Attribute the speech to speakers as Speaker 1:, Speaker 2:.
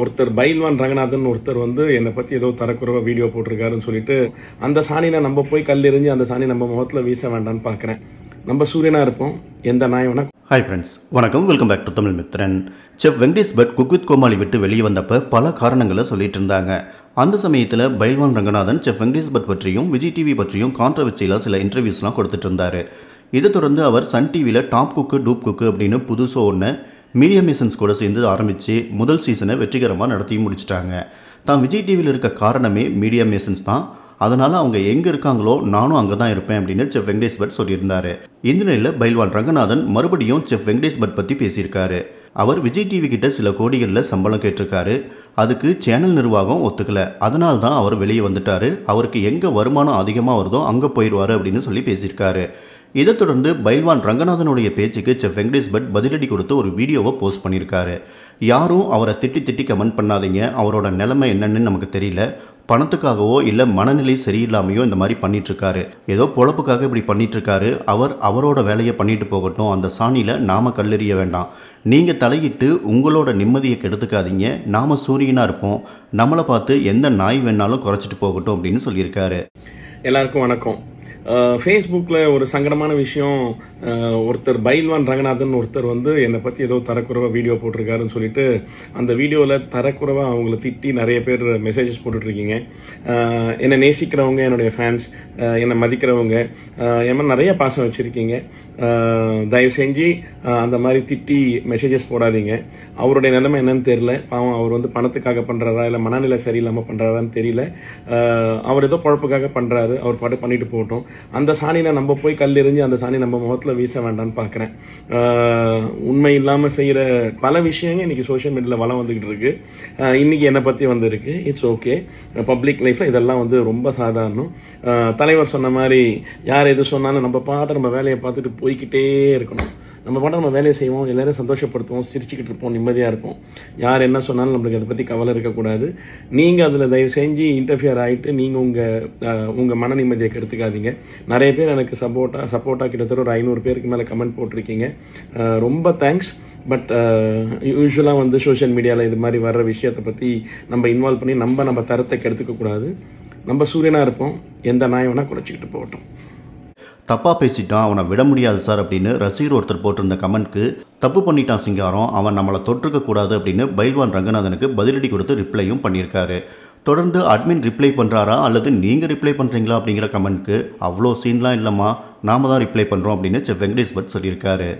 Speaker 1: ஒருத்தர் பைல்வான் ரங்கநாதன் ஒருத்தர் வந்து என்னை பற்றி ஏதோ தரக்குறவை வீடியோ போட்டிருக்காருன்னு சொல்லிட்டு அந்த சாணினை நம்ம போய் கல் எறிஞ்சு அந்த சாணி நம்ம முகத்தில் வீச வேண்டாம்னு பார்க்குறேன் நம்ம சூரியனாக இருப்போம்
Speaker 2: எந்த நாய் வேணா ஹாய் ஃப்ரெண்ட்ஸ் வணக்கம் welcome back to Tamil Mithran chef Venkatesh Bhat cook with Comali விட்டு வெளியே வந்தப்போ பல காரணங்களை சொல்லிட்டு இருந்தாங்க அந்த சமயத்தில் பைல்வான் ரங்கநாதன் செஃப் வெங்கடேஷ் பட் பற்றியும் விஜய் டிவி பற்றியும் கான்ட்ரவர்சியில் சில இன்டர்வியூஸ்லாம் கொடுத்துட்டு இருந்தார் இதை தொடர்ந்து அவர் சன் டிவியில் டாப் குக்கு டூப் குக்கு அப்படின்னு புதுசாக ஒன்று மீடியா மிஷன்ஸ் கூட சேர்ந்து ஆரம்பித்து முதல் சீசனை வெற்றிகரமாக நடத்தி முடிச்சிட்டாங்க தான் விஜய் டிவியில் இருக்க காரணமே மீடியா மேசன்ஸ் தான் அதனால் அவங்க எங்கே இருக்காங்களோ நானும் அங்கே தான் இருப்பேன் அப்படின்னு செஃப் வெங்கடேஷ் பட் சொல்லியிருந்தார் இந்த நிலையில் பைல்வான் ரங்கநாதன் மறுபடியும் செஃப் வெங்கடேஷ் பட் பற்றி பேசியிருக்காரு அவர் விஜய் டிவி கிட்ட சில கோடிகளில் சம்பளம் கேட்டிருக்காரு அதுக்கு சேனல் நிர்வாகம் ஒத்துக்கல அதனால தான் அவர் வெளியே வந்துட்டார் அவருக்கு எங்கே வருமானம் அதிகமாக வருதோ அங்கே போயிடுவார் அப்படின்னு சொல்லி பேசியிருக்காரு இதை தொடர்ந்து பைல்வான் ரங்கநாதனுடைய பேச்சுக்கு செஃப் வெங்கடேஷ் பட் பதிலடி கொடுத்து ஒரு வீடியோவை போஸ்ட் பண்ணியிருக்காரு யாரும் அவரை திட்டி திட்டி கமெண்ட் பண்ணாதீங்க அவரோட நிலைமை என்னன்னு நமக்கு தெரியல பணத்துக்காகவோ இல்லை மனநிலை சரியில்லாமையோ இந்த மாதிரி பண்ணிட்டுருக்காரு ஏதோ பொழப்புக்காக இப்படி பண்ணிட்டுருக்காரு அவர் அவரோட வேலையை பண்ணிட்டு போகட்டும் அந்த சாணியில் நாம் கல்லெறிய வேண்டாம் நீங்கள் தலையிட்டு உங்களோட நிம்மதியை கெடுத்துக்காதீங்க நாம் சூரியனாக இருப்போம் நம்மளை பார்த்து எந்த நாய் வேணாலும் குறைச்சிட்டு போகட்டும் அப்படின்னு சொல்லியிருக்காரு
Speaker 1: எல்லாருக்கும் வணக்கம் ஃபேஸ்புக்கில் ஒரு சங்கடமான விஷயம் ஒருத்தர் பைல்வான் ரங்கநாதன் ஒருத்தர் வந்து என்னை பற்றி ஏதோ தரக்குறைவாக வீடியோ போட்டிருக்காருன்னு சொல்லிட்டு அந்த வீடியோவில் தரக்குறைவாக அவங்கள திட்டி நிறைய பேர் மெசேஜஸ் போட்டுட்ருக்கீங்க என்னை நேசிக்கிறவங்க என்னுடைய ஃபேன்ஸ் என்னை மதிக்கிறவங்க என்ன நிறைய பாசம் வச்சுருக்கீங்க தயவு செஞ்சு அந்த மாதிரி திட்டி மெசேஜஸ் போடாதீங்க அவருடைய நிலைமை என்னன்னு தெரில பாவம் அவர் வந்து பணத்துக்காக பண்ணுறாரா இல்லை மனநிலை சரியில்லாமல் பண்ணுறாரான்னு தெரியல அவர் ஏதோ குழப்புக்காக பண்ணுறாரு அவர் பாட்டு பண்ணிட்டு போட்டோம் அந்த சாணியில் நம்ம போய் கல் எறிஞ்சு அந்த சாணி நம்ம முகத்தில் வீச வேண்டாம்னு பார்க்குறேன் உண்மை இல்லாமல் செய்கிற பல விஷயங்கள் இன்னைக்கு சோஷியல் மீடியாவில் வளம் வந்துக்கிட்டு இருக்கு இன்னைக்கு என்னை பற்றி வந்திருக்கு இட்ஸ் ஓகே பப்ளிக் லைஃப்பில் இதெல்லாம் வந்து ரொம்ப சாதாரணம் தலைவர் சொன்ன மாதிரி யார் எது சொன்னாலும் நம்ம பாட்டு நம்ம வேலையை பார்த்துட்டு போய்கிட்டே இருக்கணும் நம்ம பாட்டு நம்ம வேலையை செய்வோம் எல்லோரும் சந்தோஷப்படுத்துவோம் சிரிச்சுக்கிட்டு இருப்போம் நிம்மதியாக இருக்கும் யார் என்ன சொன்னாலும் நம்மளுக்கு அதை பற்றி கவலை இருக்கக்கூடாது நீங்கள் அதில் தயவு செஞ்சு இன்டர்ஃபியர் ஆகிட்டு நீங்கள் உங்கள் உங்கள் மன நிம்மதியை கெடுத்துக்காதீங்க நிறைய பேர் எனக்கு சப்போர்ட்டாக சப்போர்ட்டாக கிட்டத்தட்ட ஒரு ஐநூறு பேருக்கு மேலே கமெண்ட் போட்டிருக்கீங்க ரொம்ப தேங்க்ஸ் பட் யூஸ்வலாக வந்து சோஷியல் மீடியாவில் இது மாதிரி வர்ற விஷயத்தை பற்றி நம்ம இன்வால்வ் பண்ணி நம்ம நம்ம தரத்தை கெடுத்துக்கக்கூடாது நம்ம சூரியனாக இருப்போம் எந்த நாயம் வேணால் குறைச்சிக்கிட்டு போகட்டும்
Speaker 2: தப்பாக பேசிட்டான் அவனை விட முடியாது சார் அப்படின்னு ரசிகர் ஒருத்தர் போட்டிருந்த கமெண்ட்க்கு தப்பு பண்ணிட்டான் சிங்காரம் அவன் நம்மளை தொற்றுக்க கூடாது அப்படின்னு பைல்வான் ரங்கநாதனுக்கு பதிலடி கொடுத்து ரிப்ளையும் பண்ணியிருக்காரு தொடர்ந்து அட்மின் ரிப்ளை பண்ணுறாரா அல்லது நீங்கள் ரிப்ளை பண்ணுறீங்களா அப்படிங்கிற கமெண்ட்க்கு அவ்வளோ சீன்லாம் இல்லைம்மா நாம தான் ரிப்ளை பண்ணுறோம் அப்படின்னு செ வெங்கடேஷ் பட் சொல்லியிருக்காரு